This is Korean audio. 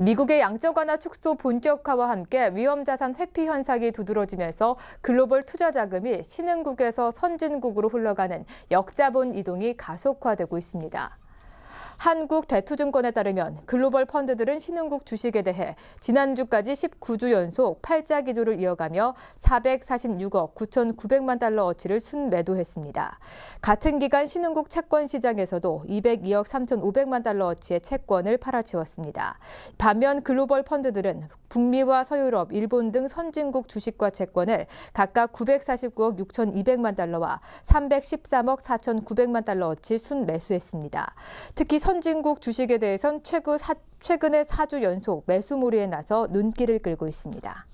미국의 양적 완화 축소 본격화와 함께 위험 자산 회피 현상이 두드러지면서 글로벌 투자 자금이 신흥국에서 선진국으로 흘러가는 역자본 이동이 가속화되고 있습니다. 한국대투증권에 따르면 글로벌 펀드들은 신흥국 주식에 대해 지난주까지 19주 연속 팔자 기조를 이어가며 446억 9,900만 달러 어치를 순매도했습니다. 같은 기간 신흥국 채권 시장에서도 202억 3,500만 달러 어치의 채권을 팔아치웠습니다. 반면 글로벌 펀드들은 북미와 서유럽, 일본 등 선진국 주식과 채권을 각각 949억 6,200만 달러와 313억 4,900만 달러 어치 순매수했습니다. 특히 선 선진국 주식에 대해선 최근, 사, 최근에 4주 연속 매수몰이에 나서 눈길을 끌고 있습니다.